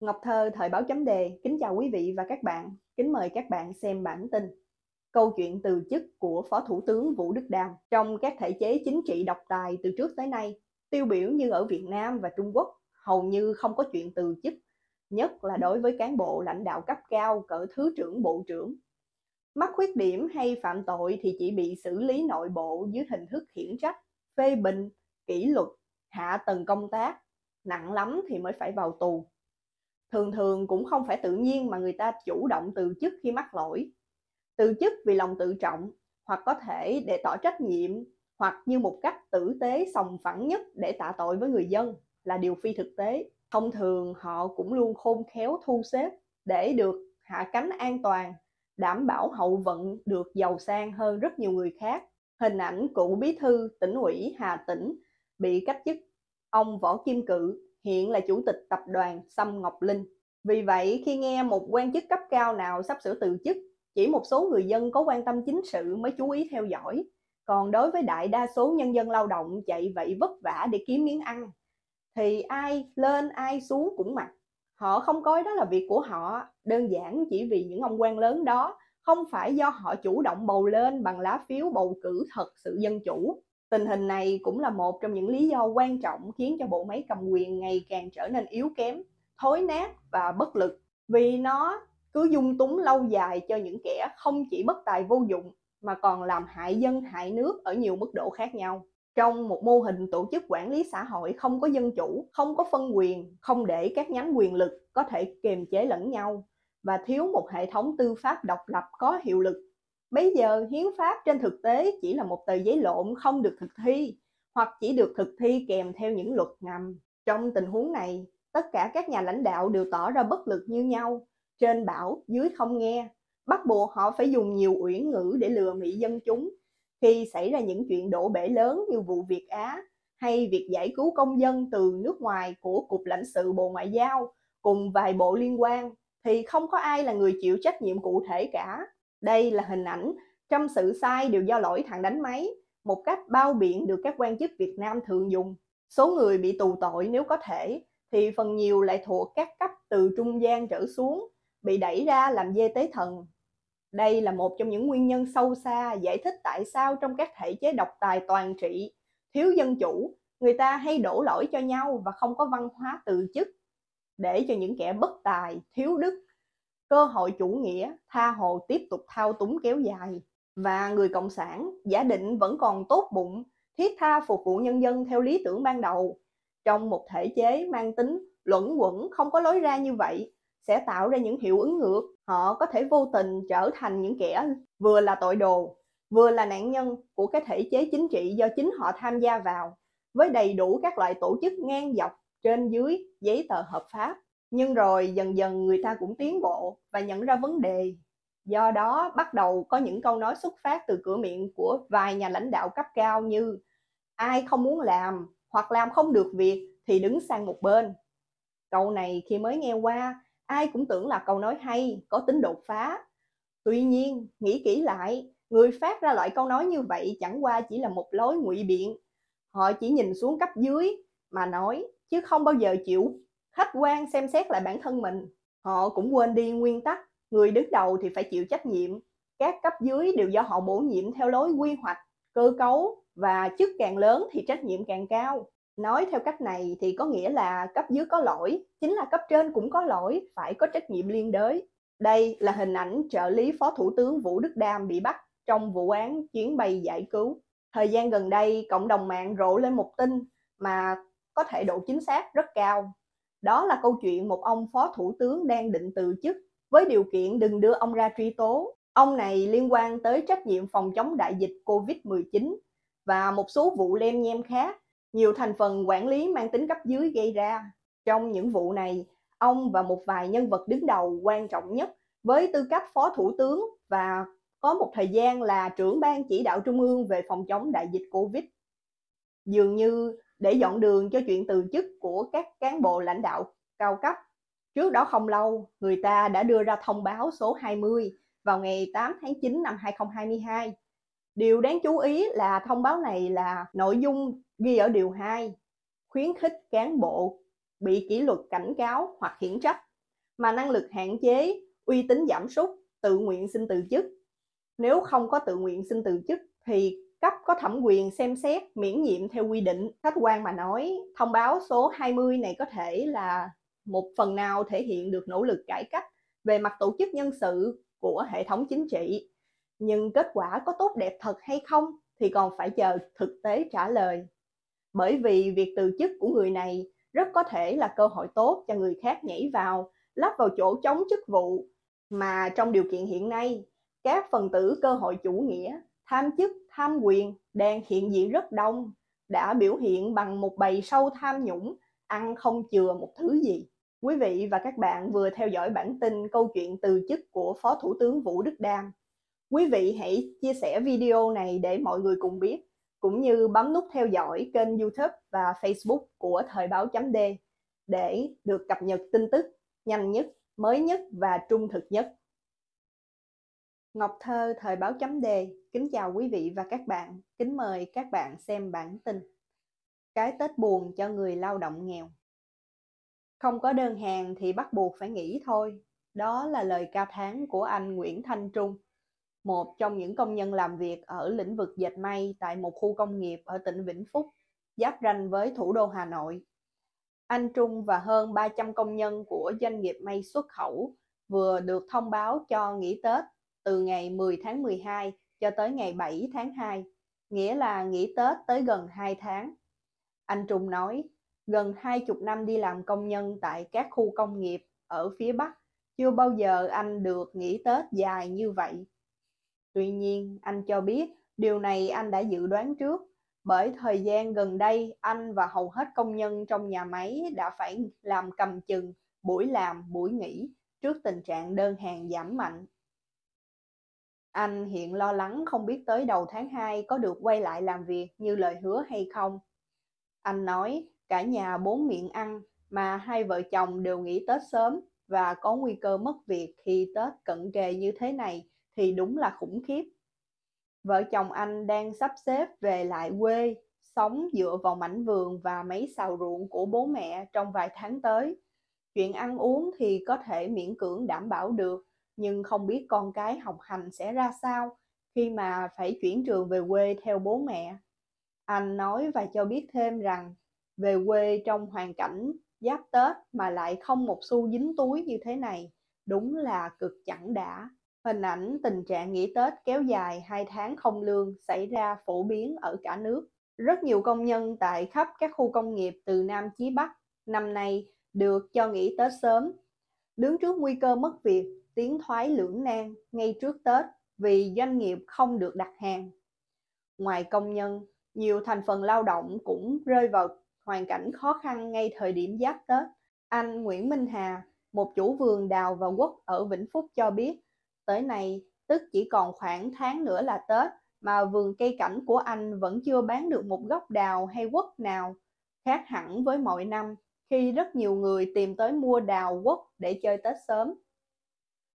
Ngọc Thơ thời báo chấm đề kính chào quý vị và các bạn, kính mời các bạn xem bản tin. Câu chuyện từ chức của Phó Thủ tướng Vũ Đức Đam trong các thể chế chính trị độc tài từ trước tới nay, tiêu biểu như ở Việt Nam và Trung Quốc, hầu như không có chuyện từ chức, nhất là đối với cán bộ lãnh đạo cấp cao cỡ Thứ trưởng Bộ trưởng. Mắc khuyết điểm hay phạm tội thì chỉ bị xử lý nội bộ dưới hình thức khiển trách, phê bình, kỷ luật, hạ tầng công tác, nặng lắm thì mới phải vào tù thường thường cũng không phải tự nhiên mà người ta chủ động từ chức khi mắc lỗi. Từ chức vì lòng tự trọng, hoặc có thể để tỏ trách nhiệm, hoặc như một cách tử tế sòng phẳng nhất để tạ tội với người dân là điều phi thực tế. Thông thường họ cũng luôn khôn khéo thu xếp để được hạ cánh an toàn, đảm bảo hậu vận được giàu sang hơn rất nhiều người khác. Hình ảnh cựu bí thư tỉnh ủy Hà Tĩnh bị cách chức, ông Võ Kim Cự hiện là chủ tịch tập đoàn Sâm Ngọc Linh. Vì vậy, khi nghe một quan chức cấp cao nào sắp sửa từ chức, chỉ một số người dân có quan tâm chính sự mới chú ý theo dõi. Còn đối với đại đa số nhân dân lao động chạy vậy vất vả để kiếm miếng ăn, thì ai lên ai xuống cũng mặc. Họ không coi đó là việc của họ, đơn giản chỉ vì những ông quan lớn đó không phải do họ chủ động bầu lên bằng lá phiếu bầu cử thật sự dân chủ Tình hình này cũng là một trong những lý do quan trọng khiến cho bộ máy cầm quyền ngày càng trở nên yếu kém, thối nát và bất lực vì nó cứ dung túng lâu dài cho những kẻ không chỉ bất tài vô dụng mà còn làm hại dân hại nước ở nhiều mức độ khác nhau. Trong một mô hình tổ chức quản lý xã hội không có dân chủ, không có phân quyền, không để các nhánh quyền lực có thể kiềm chế lẫn nhau và thiếu một hệ thống tư pháp độc lập có hiệu lực Bây giờ hiến pháp trên thực tế chỉ là một tờ giấy lộn không được thực thi hoặc chỉ được thực thi kèm theo những luật ngầm. Trong tình huống này, tất cả các nhà lãnh đạo đều tỏ ra bất lực như nhau, trên bảo, dưới không nghe, bắt buộc họ phải dùng nhiều uyển ngữ để lừa mỹ dân chúng. Khi xảy ra những chuyện đổ bể lớn như vụ Việt Á hay việc giải cứu công dân từ nước ngoài của Cục lãnh sự Bộ Ngoại giao cùng vài bộ liên quan thì không có ai là người chịu trách nhiệm cụ thể cả đây là hình ảnh trăm sự sai đều do lỗi thằng đánh máy, một cách bao biện được các quan chức Việt Nam thường dùng. Số người bị tù tội nếu có thể thì phần nhiều lại thuộc các cấp từ trung gian trở xuống, bị đẩy ra làm dê tế thần. Đây là một trong những nguyên nhân sâu xa giải thích tại sao trong các thể chế độc tài toàn trị, thiếu dân chủ, người ta hay đổ lỗi cho nhau và không có văn hóa từ chức để cho những kẻ bất tài, thiếu đức cơ hội chủ nghĩa tha hồ tiếp tục thao túng kéo dài và người cộng sản giả định vẫn còn tốt bụng thiết tha phục vụ nhân dân theo lý tưởng ban đầu trong một thể chế mang tính luẩn quẩn không có lối ra như vậy sẽ tạo ra những hiệu ứng ngược họ có thể vô tình trở thành những kẻ vừa là tội đồ vừa là nạn nhân của cái thể chế chính trị do chính họ tham gia vào với đầy đủ các loại tổ chức ngang dọc trên dưới giấy tờ hợp pháp nhưng rồi dần dần người ta cũng tiến bộ và nhận ra vấn đề do đó bắt đầu có những câu nói xuất phát từ cửa miệng của vài nhà lãnh đạo cấp cao như ai không muốn làm hoặc làm không được việc thì đứng sang một bên câu này khi mới nghe qua ai cũng tưởng là câu nói hay có tính đột phá tuy nhiên nghĩ kỹ lại người phát ra loại câu nói như vậy chẳng qua chỉ là một lối ngụy biện họ chỉ nhìn xuống cấp dưới mà nói chứ không bao giờ chịu khách quan xem xét lại bản thân mình họ cũng quên đi nguyên tắc người đứng đầu thì phải chịu trách nhiệm các cấp dưới đều do họ bổ nhiệm theo lối quy hoạch cơ cấu và chức càng lớn thì trách nhiệm càng cao nói theo cách này thì có nghĩa là cấp dưới có lỗi chính là cấp trên cũng có lỗi phải có trách nhiệm liên đới đây là hình ảnh trợ lý phó thủ tướng vũ đức đam bị bắt trong vụ án chuyến bay giải cứu thời gian gần đây cộng đồng mạng rộ lên một tin mà có thể độ chính xác rất cao đó là câu chuyện một ông phó thủ tướng đang định từ chức với điều kiện đừng đưa ông ra truy tố. Ông này liên quan tới trách nhiệm phòng chống đại dịch COVID-19 và một số vụ lem nhem khác nhiều thành phần quản lý mang tính cấp dưới gây ra. Trong những vụ này, ông và một vài nhân vật đứng đầu quan trọng nhất với tư cách phó thủ tướng và có một thời gian là trưởng ban chỉ đạo trung ương về phòng chống đại dịch Covid. Dường như để dọn đường cho chuyện từ chức của các cán bộ lãnh đạo cao cấp. Trước đó không lâu, người ta đã đưa ra thông báo số 20 vào ngày 8 tháng 9 năm 2022. Điều đáng chú ý là thông báo này là nội dung ghi ở điều 2, khuyến khích cán bộ bị kỷ luật cảnh cáo hoặc khiển trách mà năng lực hạn chế, uy tín giảm sút, tự nguyện xin từ chức. Nếu không có tự nguyện xin từ chức thì cấp có thẩm quyền xem xét miễn nhiệm theo quy định. Khách quan mà nói, thông báo số 20 này có thể là một phần nào thể hiện được nỗ lực cải cách về mặt tổ chức nhân sự của hệ thống chính trị. Nhưng kết quả có tốt đẹp thật hay không thì còn phải chờ thực tế trả lời. Bởi vì việc từ chức của người này rất có thể là cơ hội tốt cho người khác nhảy vào, lắp vào chỗ chống chức vụ mà trong điều kiện hiện nay, các phần tử cơ hội chủ nghĩa tham chức tham quyền đang hiện diện rất đông đã biểu hiện bằng một bầy sâu tham nhũng ăn không chừa một thứ gì quý vị và các bạn vừa theo dõi bản tin câu chuyện từ chức của phó thủ tướng vũ đức đam quý vị hãy chia sẻ video này để mọi người cùng biết cũng như bấm nút theo dõi kênh youtube và facebook của thời báo chấm d để được cập nhật tin tức nhanh nhất mới nhất và trung thực nhất Ngọc Thơ thời báo chấm đề, kính chào quý vị và các bạn, kính mời các bạn xem bản tin. Cái Tết buồn cho người lao động nghèo. Không có đơn hàng thì bắt buộc phải nghỉ thôi, đó là lời ca thán của anh Nguyễn Thanh Trung, một trong những công nhân làm việc ở lĩnh vực dệt may tại một khu công nghiệp ở tỉnh Vĩnh Phúc, giáp ranh với thủ đô Hà Nội. Anh Trung và hơn 300 công nhân của doanh nghiệp may xuất khẩu vừa được thông báo cho nghỉ Tết từ ngày 10 tháng 12 cho tới ngày 7 tháng 2, nghĩa là nghỉ Tết tới gần 2 tháng. Anh Trung nói, gần 20 năm đi làm công nhân tại các khu công nghiệp ở phía Bắc, chưa bao giờ anh được nghỉ Tết dài như vậy. Tuy nhiên, anh cho biết điều này anh đã dự đoán trước, bởi thời gian gần đây anh và hầu hết công nhân trong nhà máy đã phải làm cầm chừng buổi làm buổi nghỉ trước tình trạng đơn hàng giảm mạnh anh hiện lo lắng không biết tới đầu tháng 2 có được quay lại làm việc như lời hứa hay không. Anh nói, cả nhà bốn miệng ăn mà hai vợ chồng đều nghỉ Tết sớm và có nguy cơ mất việc khi Tết cận kề như thế này thì đúng là khủng khiếp. Vợ chồng anh đang sắp xếp về lại quê, sống dựa vào mảnh vườn và mấy xào ruộng của bố mẹ trong vài tháng tới. Chuyện ăn uống thì có thể miễn cưỡng đảm bảo được, nhưng không biết con cái học hành sẽ ra sao khi mà phải chuyển trường về quê theo bố mẹ. Anh nói và cho biết thêm rằng về quê trong hoàn cảnh giáp Tết mà lại không một xu dính túi như thế này, đúng là cực chẳng đã. Hình ảnh tình trạng nghỉ Tết kéo dài 2 tháng không lương xảy ra phổ biến ở cả nước. Rất nhiều công nhân tại khắp các khu công nghiệp từ Nam chí Bắc năm nay được cho nghỉ Tết sớm. Đứng trước nguy cơ mất việc, tiến thoái lưỡng nan ngay trước Tết vì doanh nghiệp không được đặt hàng. Ngoài công nhân, nhiều thành phần lao động cũng rơi vào hoàn cảnh khó khăn ngay thời điểm giáp Tết. Anh Nguyễn Minh Hà, một chủ vườn đào và quất ở Vĩnh Phúc cho biết, tới nay tức chỉ còn khoảng tháng nữa là Tết mà vườn cây cảnh của anh vẫn chưa bán được một gốc đào hay quất nào, khác hẳn với mọi năm khi rất nhiều người tìm tới mua đào quất để chơi Tết sớm.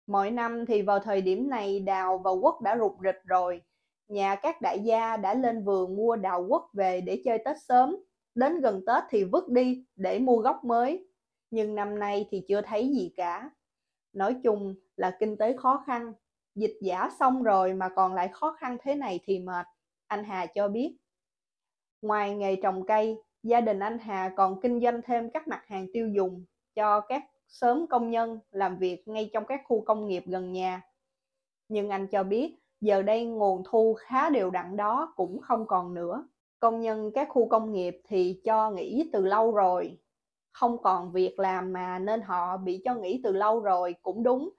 Mỗi năm thì vào thời điểm này đào và quất đã rụt rịch rồi. Nhà các đại gia đã lên vườn mua đào quất về để chơi Tết sớm. Đến gần Tết thì vứt đi để mua gốc mới. Nhưng năm nay thì chưa thấy gì cả. Nói chung là kinh tế khó khăn. Dịch giả xong rồi mà còn lại khó khăn thế này thì mệt. Anh Hà cho biết. Ngoài nghề trồng cây, gia đình anh Hà còn kinh doanh thêm các mặt hàng tiêu dùng cho các sớm công nhân làm việc ngay trong các khu công nghiệp gần nhà. Nhưng anh cho biết giờ đây nguồn thu khá đều đặn đó cũng không còn nữa. Công nhân các khu công nghiệp thì cho nghỉ từ lâu rồi, không còn việc làm mà nên họ bị cho nghỉ từ lâu rồi cũng đúng.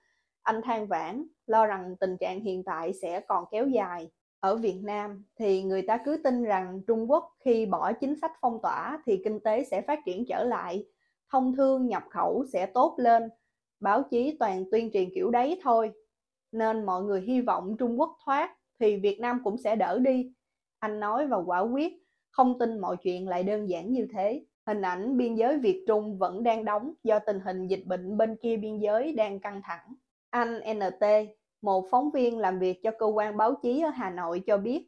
Anh than vãn, lo rằng tình trạng hiện tại sẽ còn kéo dài. Ở Việt Nam thì người ta cứ tin rằng Trung Quốc khi bỏ chính sách phong tỏa thì kinh tế sẽ phát triển trở lại, thông thương nhập khẩu sẽ tốt lên báo chí toàn tuyên truyền kiểu đấy thôi nên mọi người hy vọng trung quốc thoát thì việt nam cũng sẽ đỡ đi anh nói và quả quyết không tin mọi chuyện lại đơn giản như thế hình ảnh biên giới việt trung vẫn đang đóng do tình hình dịch bệnh bên kia biên giới đang căng thẳng anh nt một phóng viên làm việc cho cơ quan báo chí ở hà nội cho biết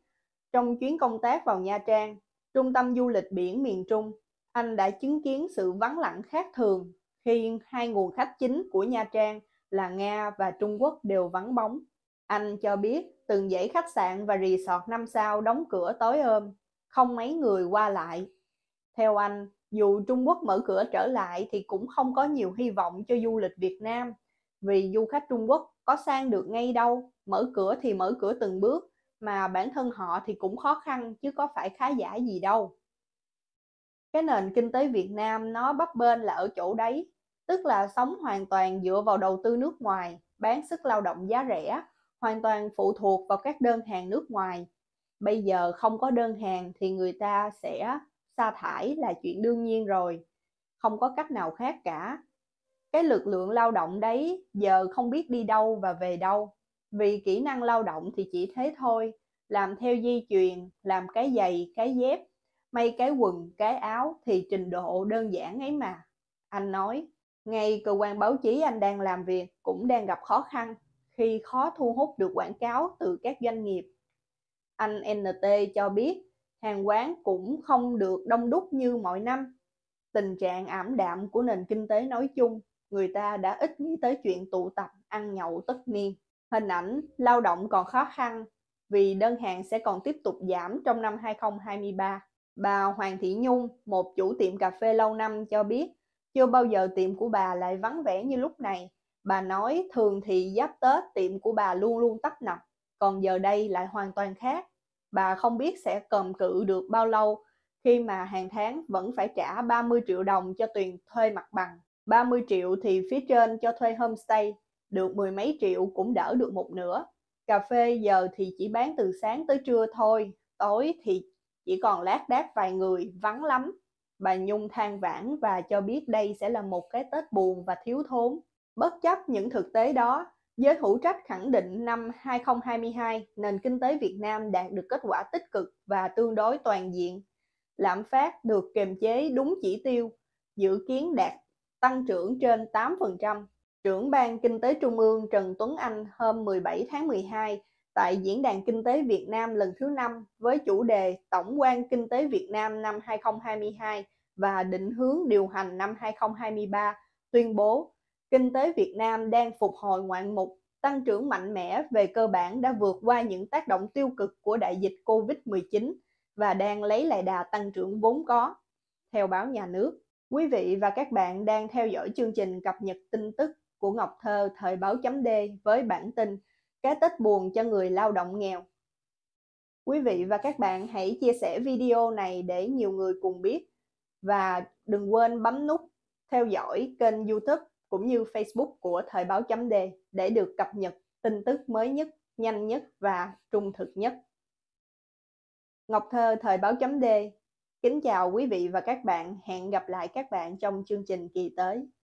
trong chuyến công tác vào nha trang trung tâm du lịch biển miền trung anh đã chứng kiến sự vắng lặng khác thường khi hai nguồn khách chính của Nha Trang là Nga và Trung Quốc đều vắng bóng. Anh cho biết từng dãy khách sạn và resort năm sao đóng cửa tối hôm không mấy người qua lại. Theo anh, dù Trung Quốc mở cửa trở lại thì cũng không có nhiều hy vọng cho du lịch Việt Nam, vì du khách Trung Quốc có sang được ngay đâu, mở cửa thì mở cửa từng bước, mà bản thân họ thì cũng khó khăn chứ có phải khá giả gì đâu cái nền kinh tế Việt Nam nó bấp bênh là ở chỗ đấy tức là sống hoàn toàn dựa vào đầu tư nước ngoài bán sức lao động giá rẻ hoàn toàn phụ thuộc vào các đơn hàng nước ngoài bây giờ không có đơn hàng thì người ta sẽ sa thải là chuyện đương nhiên rồi không có cách nào khác cả cái lực lượng lao động đấy giờ không biết đi đâu và về đâu vì kỹ năng lao động thì chỉ thế thôi làm theo di truyền làm cái giày cái dép may cái quần cái áo thì trình độ đơn giản ấy mà anh nói ngay cơ quan báo chí anh đang làm việc cũng đang gặp khó khăn khi khó thu hút được quảng cáo từ các doanh nghiệp anh nt cho biết hàng quán cũng không được đông đúc như mọi năm tình trạng ảm đạm của nền kinh tế nói chung người ta đã ít nghĩ tới chuyện tụ tập ăn nhậu tất niên hình ảnh lao động còn khó khăn vì đơn hàng sẽ còn tiếp tục giảm trong năm 2023. Bà Hoàng Thị Nhung, một chủ tiệm cà phê lâu năm cho biết, chưa bao giờ tiệm của bà lại vắng vẻ như lúc này. Bà nói thường thì giáp Tết tiệm của bà luôn luôn tấp nập, còn giờ đây lại hoàn toàn khác. Bà không biết sẽ cầm cự được bao lâu khi mà hàng tháng vẫn phải trả 30 triệu đồng cho tiền thuê mặt bằng. 30 triệu thì phía trên cho thuê homestay, được mười mấy triệu cũng đỡ được một nửa. Cà phê giờ thì chỉ bán từ sáng tới trưa thôi, tối thì chỉ còn lác đác vài người vắng lắm bà nhung than vãn và cho biết đây sẽ là một cái tết buồn và thiếu thốn bất chấp những thực tế đó giới hữu trách khẳng định năm 2022 nền kinh tế Việt Nam đạt được kết quả tích cực và tương đối toàn diện lạm phát được kiềm chế đúng chỉ tiêu dự kiến đạt tăng trưởng trên 8%. Trưởng ban Kinh tế Trung ương Trần Tuấn Anh hôm 17 tháng 12 tại Diễn đàn Kinh tế Việt Nam lần thứ 5 với chủ đề Tổng quan Kinh tế Việt Nam năm 2022 và định hướng điều hành năm 2023 tuyên bố kinh tế Việt Nam đang phục hồi ngoạn mục, tăng trưởng mạnh mẽ về cơ bản đã vượt qua những tác động tiêu cực của đại dịch COVID-19 và đang lấy lại đà tăng trưởng vốn có. Theo báo nhà nước, quý vị và các bạn đang theo dõi chương trình cập nhật tin tức của Ngọc Thơ thời báo chấm D với bản tin cái Tết buồn cho người lao động nghèo. Quý vị và các bạn hãy chia sẻ video này để nhiều người cùng biết và đừng quên bấm nút theo dõi kênh YouTube cũng như Facebook của Thời báo chấm đề để được cập nhật tin tức mới nhất, nhanh nhất và trung thực nhất. Ngọc Thơ Thời báo chấm đề Kính chào quý vị và các bạn, hẹn gặp lại các bạn trong chương trình kỳ tới.